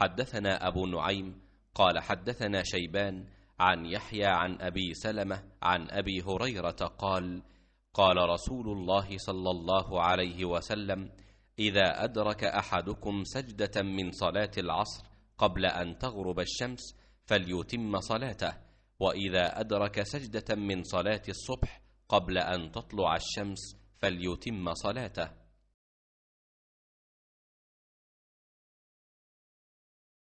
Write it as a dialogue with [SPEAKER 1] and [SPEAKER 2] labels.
[SPEAKER 1] حدثنا أبو نعيم
[SPEAKER 2] قال حدثنا شيبان عن يحيى عن أبي سلمة عن أبي هريرة قال قال رسول الله صلى الله عليه وسلم إذا أدرك أحدكم سجدة من صلاة العصر قبل أن تغرب الشمس فليتم صلاته وإذا أدرك سجدة من صلاة الصبح
[SPEAKER 1] قبل أن تطلع الشمس فليتم صلاته